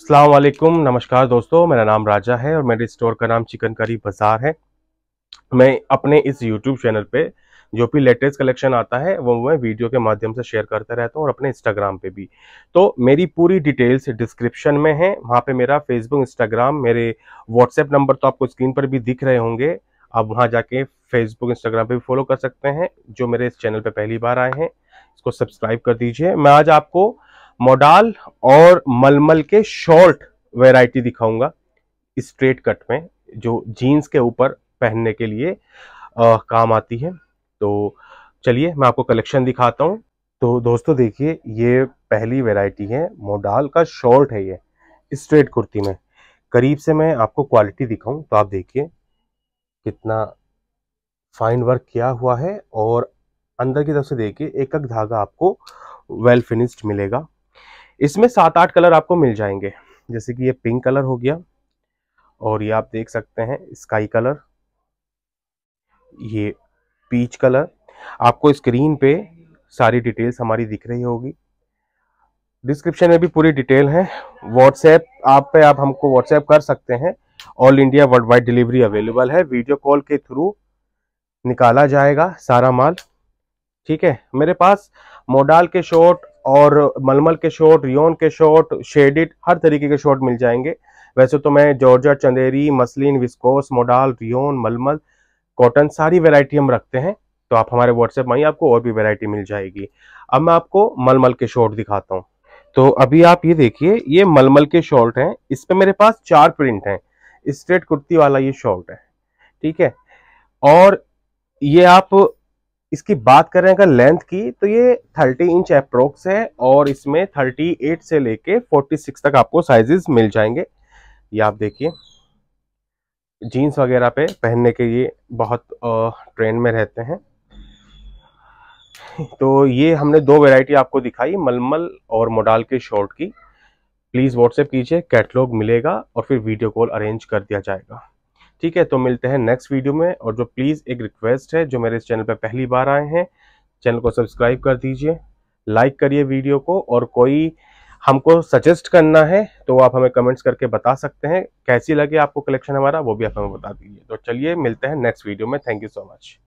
अस्सलाम वालेकुम नमस्कार दोस्तों मेरा नाम राजा है और मेरे स्टोर का नाम चिकन करी बाज़ार है मैं अपने इस यूट्यूब चैनल पे जो भी लेटेस्ट कलेक्शन आता है वो मैं वीडियो के माध्यम से शेयर करता रहता हूँ और अपने इंस्टाग्राम पे भी तो मेरी पूरी डिटेल्स डिस्क्रिप्शन में है वहाँ पे मेरा फेसबुक इंस्टाग्राम मेरे व्हाट्सएप नंबर तो आपको स्क्रीन पर भी दिख रहे होंगे आप वहाँ जाके फेसबुक इंस्टाग्राम पे भी फॉलो कर सकते हैं जो मेरे इस चैनल पर पहली बार आए हैं इसको सब्सक्राइब कर दीजिए मैं आज आपको मोडाल और मलमल के शॉर्ट वेराइटी दिखाऊंगा स्ट्रेट कट में जो जीन्स के ऊपर पहनने के लिए आ, काम आती है तो चलिए मैं आपको कलेक्शन दिखाता हूँ तो दोस्तों देखिए ये पहली वेराइटी है मोडाल का शॉर्ट है ये स्ट्रेट कुर्ती में करीब से मैं आपको क्वालिटी दिखाऊं तो आप देखिए कितना फाइन वर्क किया हुआ है और अंदर की तरफ से देखिए एक एक धागा आपको वेल फिनिश्ड मिलेगा इसमें सात आठ कलर आपको मिल जाएंगे जैसे कि ये पिंक कलर हो गया और ये आप देख सकते हैं स्काई कलर ये पीच कलर आपको स्क्रीन पे सारी डिटेल्स हमारी दिख रही होगी डिस्क्रिप्शन में भी पूरी डिटेल है व्हाट्सएप आप पे आप हमको व्हाट्सएप कर सकते हैं all India world wide delivery available है वीडियो कॉल के थ्रू निकाला जाएगा सारा माल ठीक है मेरे पास मोडाल के शॉर्ट और मलमल के शॉट रियोन के शॉट शेडिड हर तरीके के शॉट मिल जाएंगे वैसे तो मैं जॉर्जा Chanderi muslin viscose modal rayon मलमल कॉटन सारी वेराइटी हम रखते हैं तो आप हमारे व्हाट्सएप में आपको और भी वेराइटी मिल जाएगी अब मैं आपको मलमल के शॉर्ट दिखाता हूँ तो अभी आप ये देखिए ये मलमल के शॉर्ट हैं इस पर मेरे पास चार प्रिंट हैं स्ट्रेट कुर्ती वाला ये शॉर्ट है ठीक है और ये आप इसकी बात करें अगर लेंथ की तो ये 30 इंच अप्रोक्स है और इसमें 38 से लेके 46 तक आपको साइजेस मिल जाएंगे ये आप देखिए जीन्स वगैरह पे पहनने के लिए बहुत ट्रेंड में रहते हैं तो ये हमने दो वैरायटी आपको दिखाई मलमल और मोडाल के शॉर्ट की प्लीज़ व्हाट्सएप कीजिए कैटलॉग मिलेगा और फिर वीडियो कॉल अरेंज कर दिया जाएगा ठीक है तो मिलते हैं नेक्स्ट वीडियो में और जो प्लीज़ एक रिक्वेस्ट है जो मेरे इस चैनल पर पहली बार आए हैं चैनल को सब्सक्राइब कर दीजिए लाइक करिए वीडियो को और कोई हमको सजेस्ट करना है तो आप हमें कमेंट्स करके बता सकते हैं कैसी लगे आपको कलेक्शन हमारा वो भी आप हमें बता दीजिए तो चलिए मिलते हैं नेक्स्ट वीडियो में थैंक यू सो मच